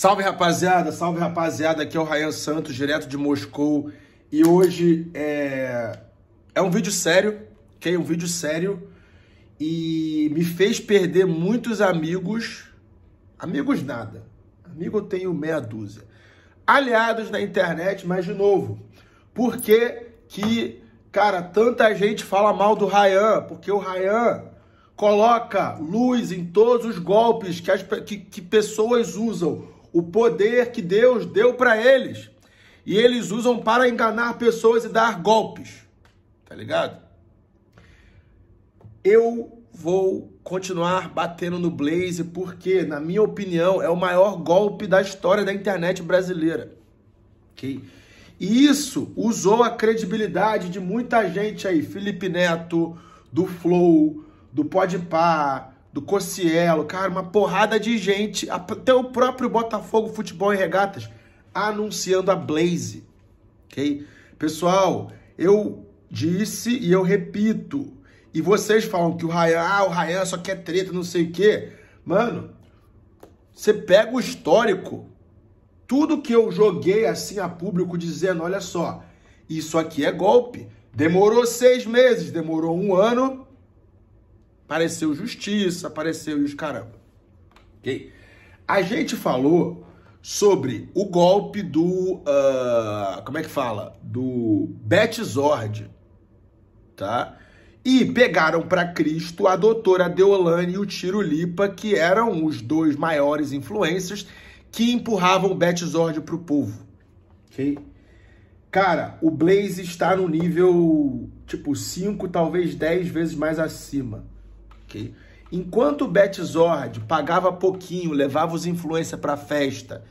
Salve rapaziada, salve rapaziada, aqui é o Rayan Santos, direto de Moscou. E hoje é, é um vídeo sério, ok? Um vídeo sério e me fez perder muitos amigos. Amigos nada, amigo eu tenho meia dúzia. Aliados na internet, mas de novo, por que que, cara, tanta gente fala mal do Rayan? Porque o Rayan coloca luz em todos os golpes que, as, que, que pessoas usam o poder que Deus deu para eles. E eles usam para enganar pessoas e dar golpes. Tá ligado? Eu vou continuar batendo no Blaze porque, na minha opinião, é o maior golpe da história da internet brasileira. OK? E isso usou a credibilidade de muita gente aí, Felipe Neto, do Flow, do Podpah, do Cocielo, cara, uma porrada de gente, até o próprio Botafogo Futebol e Regatas anunciando a Blaze, ok? Pessoal, eu disse e eu repito, e vocês falam que o Ryan, ah, o Ryan só quer treta, não sei o quê. Mano, você pega o histórico, tudo que eu joguei assim a público dizendo, olha só, isso aqui é golpe. Demorou seis meses, demorou um ano, Apareceu justiça, apareceu e os caramba. Ok? A gente falou sobre o golpe do. Uh, como é que fala? Do Betzord, tá? E pegaram para Cristo a doutora Deolane e o Tiro Lipa, que eram os dois maiores influências que empurravam Betzord pro povo. Ok? Cara, o Blaze está no nível tipo 5, talvez 10 vezes mais acima. Okay? Enquanto o Betzord pagava pouquinho, levava os influencers para festa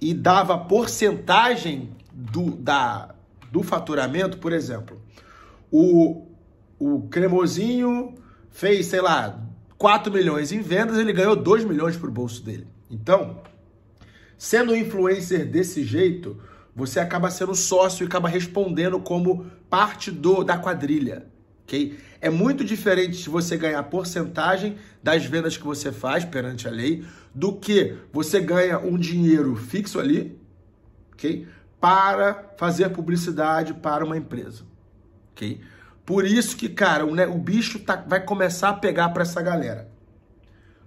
e dava porcentagem do, da, do faturamento, por exemplo, o, o Cremosinho fez, sei lá, 4 milhões em vendas, ele ganhou 2 milhões para o bolso dele. Então, sendo influencer desse jeito, você acaba sendo sócio e acaba respondendo como parte do, da quadrilha ok? É muito diferente se você ganhar porcentagem das vendas que você faz perante a lei do que você ganha um dinheiro fixo ali, ok? Para fazer publicidade para uma empresa, ok? Por isso que, cara, o, né, o bicho tá, vai começar a pegar para essa galera.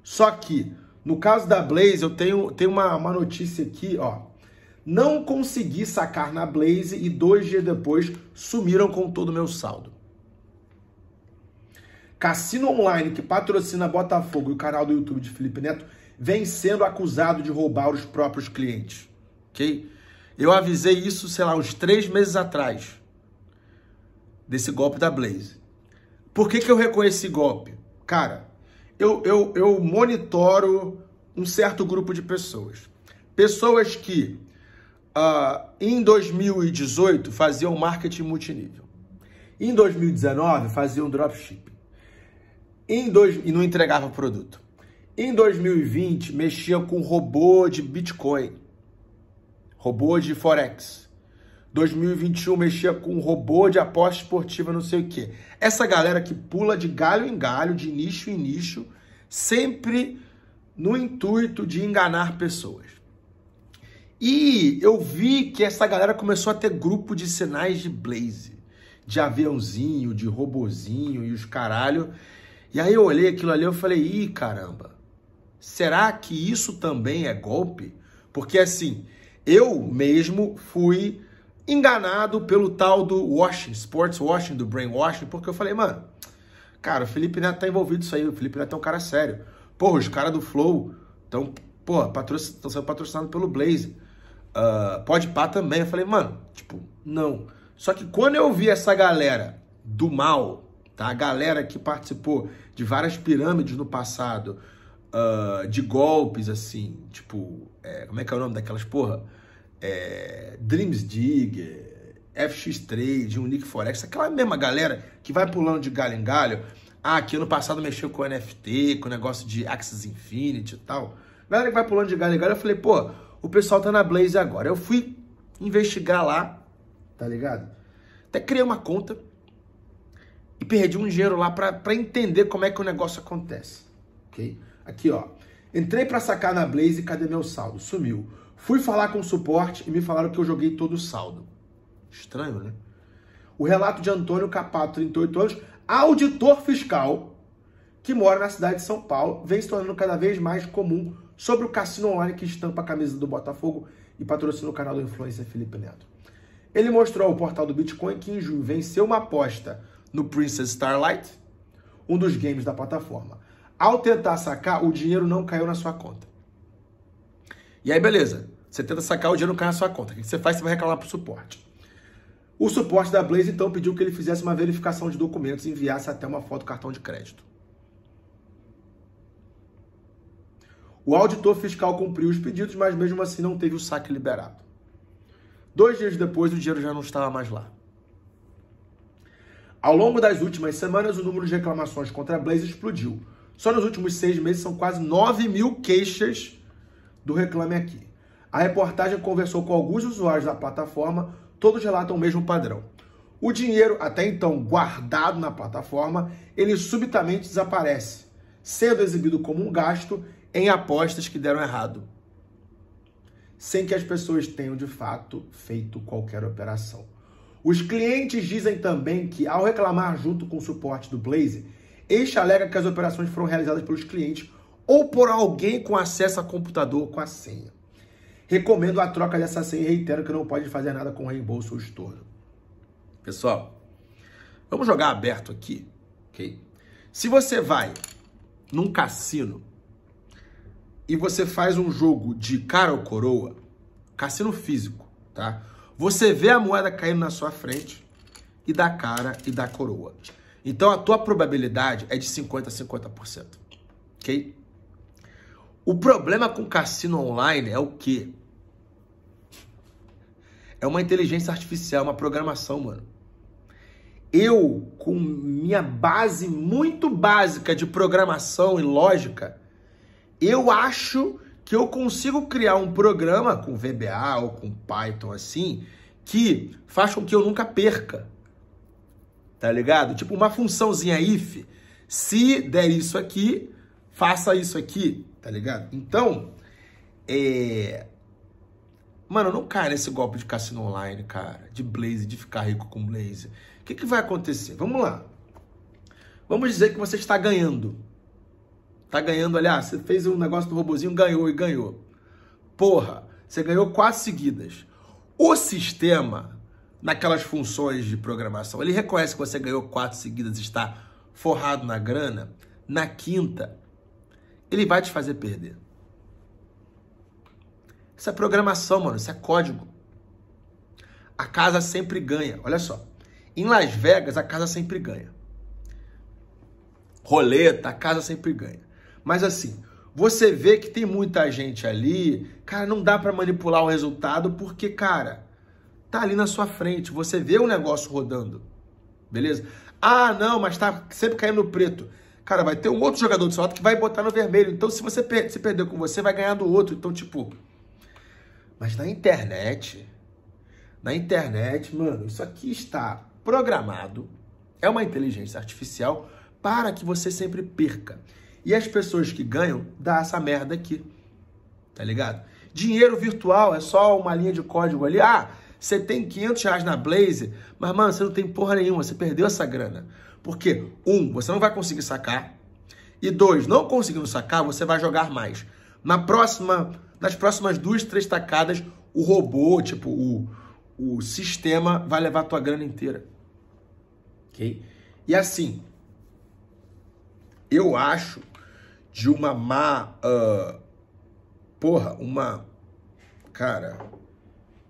Só que, no caso da Blaze, eu tenho, tenho uma, uma notícia aqui, ó. Não consegui sacar na Blaze e dois dias depois sumiram com todo o meu saldo. Cassino Online, que patrocina Botafogo e o canal do YouTube de Felipe Neto, vem sendo acusado de roubar os próprios clientes. Ok? Eu avisei isso, sei lá, uns três meses atrás, desse golpe da Blaze. Por que, que eu reconheci golpe? Cara, eu, eu, eu monitoro um certo grupo de pessoas. Pessoas que uh, em 2018 faziam marketing multinível. Em 2019 faziam dropship. Em dois, e não entregava produto. Em 2020, mexia com robô de Bitcoin, robô de Forex. 2021 mexia com robô de aposta esportiva, não sei o quê. Essa galera que pula de galho em galho, de nicho em nicho, sempre no intuito de enganar pessoas. E eu vi que essa galera começou a ter grupo de sinais de blaze, de aviãozinho, de robozinho e os caralho. E aí eu olhei aquilo ali e falei, ih, caramba, será que isso também é golpe? Porque assim, eu mesmo fui enganado pelo tal do washing, sports washing, do brainwashing, porque eu falei, mano, cara, o Felipe Neto tá envolvido nisso aí, o Felipe Neto é um cara sério. Porra, os caras do Flow estão patroc sendo patrocinados pelo Blaze. Uh, pode pá também. Eu falei, mano, tipo, não. Só que quando eu vi essa galera do mal Tá? A galera que participou de várias pirâmides no passado, uh, de golpes, assim, tipo, é, como é que é o nome daquelas porra? É, Dreams Digger, FX Trade, Unique Forex, aquela mesma galera que vai pulando de galho em galho. Ah, que ano passado mexeu com NFT, com o negócio de Axis Infinity e tal. Galera que vai pulando de galho em galho, eu falei, pô, o pessoal tá na Blaze agora. Eu fui investigar lá, tá ligado? Até criei uma conta e perdi um dinheiro lá para entender como é que o negócio acontece. Ok? Aqui, ó. Entrei para sacar na Blaze e cadê meu saldo? Sumiu. Fui falar com o suporte e me falaram que eu joguei todo o saldo. Estranho, né? O relato de Antônio Capato, 38 anos, auditor fiscal, que mora na cidade de São Paulo, vem se tornando cada vez mais comum sobre o cassino online que estampa a camisa do Botafogo e patrocina o canal do influencer Felipe Neto. Ele mostrou ao portal do Bitcoin que em junho venceu uma aposta no Princess Starlight, um dos games da plataforma. Ao tentar sacar, o dinheiro não caiu na sua conta. E aí, beleza. Você tenta sacar, o dinheiro não cai na sua conta. O que você faz? Você vai reclamar para o suporte. O suporte da Blaze, então, pediu que ele fizesse uma verificação de documentos e enviasse até uma foto do cartão de crédito. O auditor fiscal cumpriu os pedidos, mas mesmo assim não teve o saque liberado. Dois dias depois, o dinheiro já não estava mais lá. Ao longo das últimas semanas, o número de reclamações contra a Blaze explodiu. Só nos últimos seis meses são quase 9 mil queixas do Reclame Aqui. A reportagem conversou com alguns usuários da plataforma, todos relatam o mesmo padrão. O dinheiro, até então guardado na plataforma, ele subitamente desaparece, sendo exibido como um gasto em apostas que deram errado, sem que as pessoas tenham de fato feito qualquer operação. Os clientes dizem também que, ao reclamar junto com o suporte do Blaze, este alega que as operações foram realizadas pelos clientes ou por alguém com acesso a computador com a senha. Recomendo a troca dessa senha e reitero que não pode fazer nada com reembolso ou estorno. Pessoal, vamos jogar aberto aqui, ok? Se você vai num cassino e você faz um jogo de cara ou coroa, cassino físico, tá? Você vê a moeda caindo na sua frente e dá cara e dá coroa. Então a tua probabilidade é de 50 a 50%. OK? O problema com cassino online é o quê? É uma inteligência artificial, uma programação, mano. Eu, com minha base muito básica de programação e lógica, eu acho que eu consigo criar um programa com VBA ou com Python assim, que faz com que eu nunca perca. Tá ligado? Tipo uma funçãozinha if, se der isso aqui, faça isso aqui, tá ligado? Então, é... Mano, não cai nesse golpe de cassino online, cara, de Blaze, de ficar rico com Blaze. O que, que vai acontecer? Vamos lá. Vamos dizer que você está ganhando Tá ganhando, olha, ah, você fez um negócio do robozinho, ganhou e ganhou. Porra, você ganhou quatro seguidas. O sistema, naquelas funções de programação, ele reconhece que você ganhou quatro seguidas e está forrado na grana. Na quinta, ele vai te fazer perder. Isso é programação, mano. Isso é código. A casa sempre ganha. Olha só. Em Las Vegas, a casa sempre ganha. Roleta, a casa sempre ganha. Mas assim, você vê que tem muita gente ali, cara, não dá para manipular o resultado porque, cara, tá ali na sua frente, você vê o negócio rodando. Beleza? Ah, não, mas tá sempre caindo no preto. Cara, vai ter um outro jogador do salto que vai botar no vermelho. Então, se você per se perder com você, vai ganhar do outro. Então, tipo. Mas na internet. Na internet, mano, isso aqui está programado. É uma inteligência artificial para que você sempre perca. E as pessoas que ganham, dá essa merda aqui. Tá ligado? Dinheiro virtual é só uma linha de código ali. Ah, você tem 500 reais na Blaze, mas, mano, você não tem porra nenhuma, você perdeu essa grana. Porque, um, você não vai conseguir sacar. E dois, não conseguindo sacar, você vai jogar mais. Na próxima, nas próximas duas, três tacadas, o robô, tipo, o, o sistema vai levar a tua grana inteira. Ok? E assim, eu acho de uma má. Uh, porra, uma. Cara.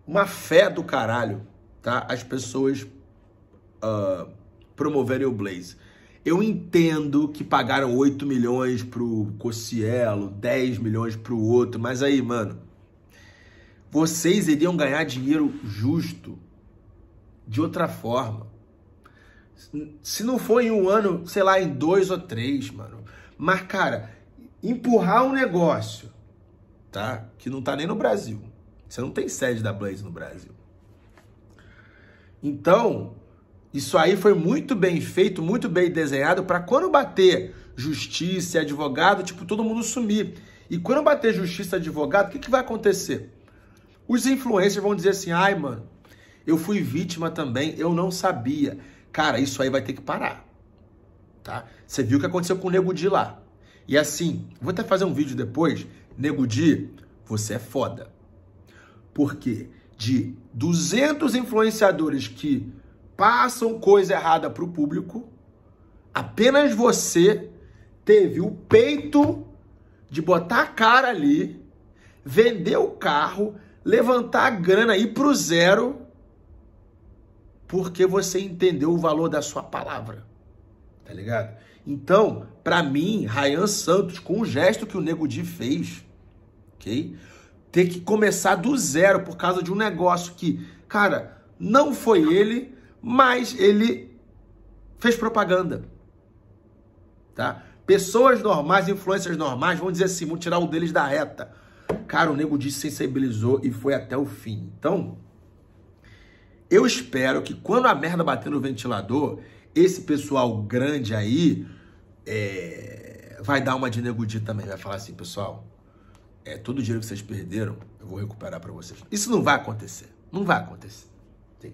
Uma fé do caralho, tá? As pessoas uh, promoverem o Blaze. Eu entendo que pagaram 8 milhões pro Cocielo, 10 milhões pro outro, mas aí, mano, vocês iriam ganhar dinheiro justo de outra forma. Se não for em um ano, sei lá, em dois ou três, mano. Mas, cara, empurrar um negócio, tá? Que não tá nem no Brasil. Você não tem sede da Blaze no Brasil. Então, isso aí foi muito bem feito, muito bem desenhado para quando bater justiça, advogado, tipo, todo mundo sumir. E quando bater justiça, advogado, o que, que vai acontecer? Os influencers vão dizer assim: ai, mano, eu fui vítima também, eu não sabia. Cara, isso aí vai ter que parar tá? Você viu o que aconteceu com o Nego Di lá. E assim, vou até fazer um vídeo depois. Nego Di, você é foda. Porque de 200 influenciadores que passam coisa errada para o público, apenas você teve o peito de botar a cara ali, vender o carro, levantar a grana para pro zero, porque você entendeu o valor da sua palavra. Tá ligado? Então, para mim, Ryan Santos, com o gesto que o Nego Di fez, ok? Ter que começar do zero por causa de um negócio que, cara, não foi ele, mas ele fez propaganda. Tá? Pessoas normais, influências normais, vão dizer assim, vão tirar um deles da reta. Cara, o Nego Di sensibilizou e foi até o fim. Então, eu espero que quando a merda bater no ventilador, esse pessoal grande aí é, vai dar uma de negudi também, vai falar assim, pessoal, é todo o dinheiro que vocês perderam, eu vou recuperar para vocês. Isso não vai acontecer, não vai acontecer. Sim.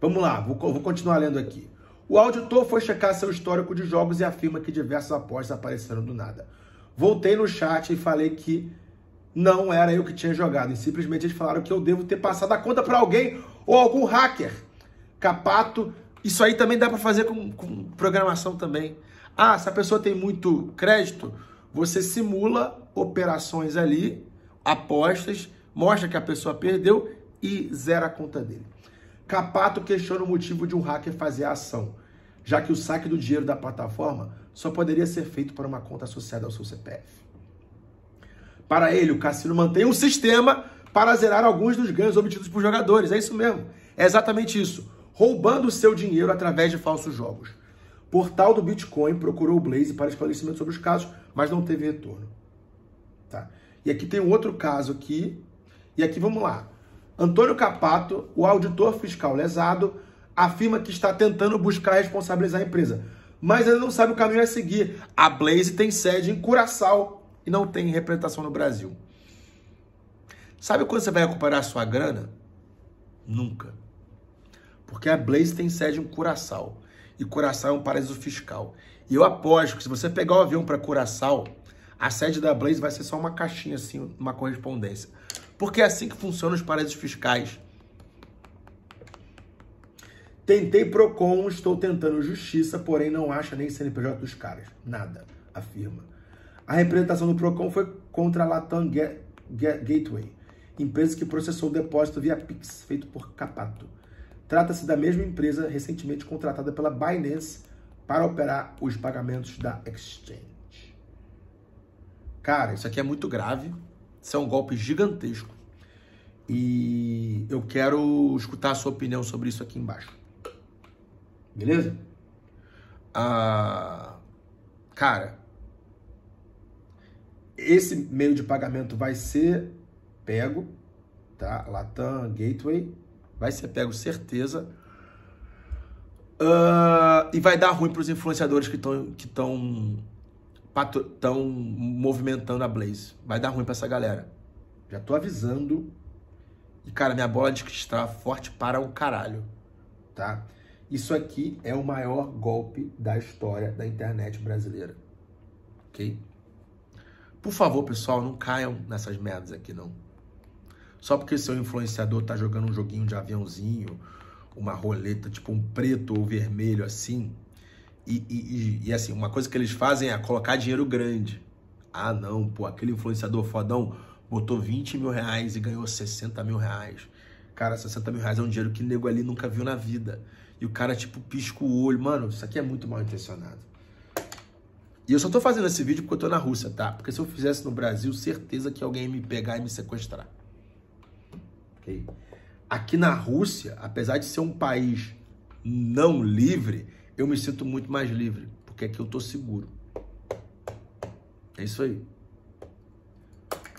Vamos lá, vou, vou continuar lendo aqui. O auditor foi checar seu histórico de jogos e afirma que diversas apostas apareceram do nada. Voltei no chat e falei que não era eu que tinha jogado. E simplesmente eles falaram que eu devo ter passado a conta para alguém ou algum hacker. Capato isso aí também dá para fazer com, com programação também. Ah, se a pessoa tem muito crédito, você simula operações ali, apostas, mostra que a pessoa perdeu e zera a conta dele. Capato questiona o motivo de um hacker fazer a ação, já que o saque do dinheiro da plataforma só poderia ser feito para uma conta associada ao seu CPF. Para ele, o cassino mantém um sistema para zerar alguns dos ganhos obtidos por jogadores. É isso mesmo. É exatamente isso roubando seu dinheiro através de falsos jogos. Portal do Bitcoin procurou o Blaze para esclarecimento sobre os casos, mas não teve retorno. Tá? E aqui tem um outro caso aqui. E aqui vamos lá. Antônio Capato, o auditor fiscal lesado, afirma que está tentando buscar responsabilizar a empresa, mas ele não sabe o caminho a seguir. A Blaze tem sede em Curaçao e não tem representação no Brasil. Sabe quando você vai recuperar a sua grana? Nunca. Porque a Blaze tem sede em Curaçao. E Curaçao é um paraíso fiscal. E eu aposto que se você pegar o avião para Curaçao, a sede da Blaze vai ser só uma caixinha, assim, uma correspondência. Porque é assim que funcionam os paraísos fiscais. Tentei PROCON, estou tentando justiça, porém não acha nem CNPJ dos caras. Nada, afirma. A representação do PROCON foi contra a Latam Gateway, empresa que processou o depósito via Pix, feito por Capato. Trata-se da mesma empresa recentemente contratada pela Binance para operar os pagamentos da Exchange. Cara, isso aqui é muito grave. Isso é um golpe gigantesco. E eu quero escutar a sua opinião sobre isso aqui embaixo. Beleza? Ah, cara, esse meio de pagamento vai ser pego, tá? Latam Gateway Vai ser pego certeza. Uh, e vai dar ruim para os influenciadores que estão que tão, tão movimentando a Blaze. Vai dar ruim para essa galera. Já tô avisando. E, cara, minha bola de cristal está é forte para o caralho. Tá? Isso aqui é o maior golpe da história da internet brasileira. Ok? Por favor, pessoal, não caiam nessas merdas aqui, não. Só porque seu influenciador tá jogando um joguinho de aviãozinho, uma roleta, tipo um preto ou vermelho assim. E, e, e, e assim, uma coisa que eles fazem é colocar dinheiro grande. Ah, não, pô, aquele influenciador fodão botou 20 mil reais e ganhou 60 mil reais. Cara, 60 mil reais é um dinheiro que o nego ali nunca viu na vida. E o cara, tipo, pisca o olho. Mano, isso aqui é muito mal intencionado. E eu só tô fazendo esse vídeo porque eu tô na Rússia, tá? Porque se eu fizesse no Brasil, certeza que alguém ia me pegar e me sequestrar. Aqui na Rússia, apesar de ser um país não livre, eu me sinto muito mais livre, porque aqui eu estou seguro. É isso aí.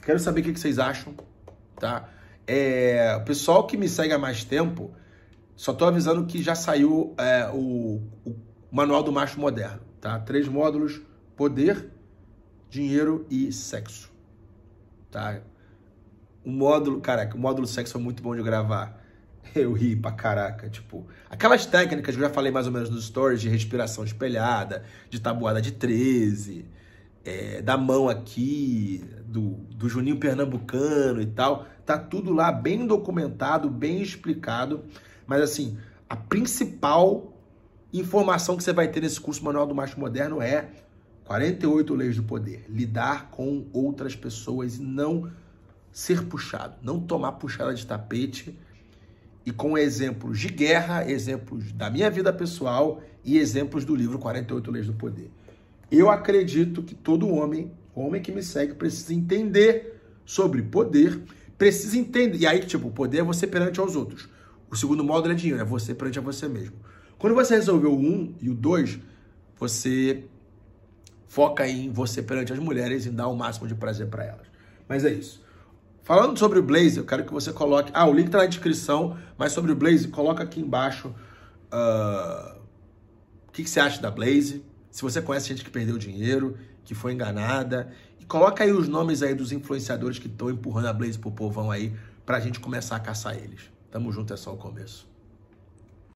Quero saber o que vocês acham, tá? É, o pessoal que me segue há mais tempo, só tô avisando que já saiu é, o, o Manual do Macho Moderno, tá? Três módulos, poder, dinheiro e sexo, tá? O módulo, caraca, o módulo sexo foi é muito bom de gravar. Eu ri pra caraca, tipo. Aquelas técnicas que eu já falei mais ou menos nos stories de respiração espelhada, de tabuada de 13, é, da mão aqui, do, do Juninho Pernambucano e tal. Tá tudo lá bem documentado, bem explicado. Mas assim, a principal informação que você vai ter nesse curso Manual do Macho Moderno é 48 Leis do Poder. Lidar com outras pessoas e não ser puxado, não tomar puxada de tapete. E com exemplos de guerra, exemplos da minha vida pessoal e exemplos do livro 48 Leis do Poder. Eu acredito que todo homem, homem que me segue, precisa entender sobre poder, precisa entender. E aí, tipo, o poder é você perante aos outros. O segundo módulo é dinheiro, é você perante a você mesmo. Quando você resolveu o 1 um e o 2, você foca em você perante as mulheres e dá o máximo de prazer para elas. Mas é isso. Falando sobre o Blaze, eu quero que você coloque. Ah, o link está na descrição, mas sobre o Blaze, coloca aqui embaixo uh... o que, que você acha da Blaze. Se você conhece gente que perdeu dinheiro, que foi enganada. E coloca aí os nomes aí dos influenciadores que estão empurrando a Blaze pro povão aí, pra gente começar a caçar eles. Tamo junto, é só o começo.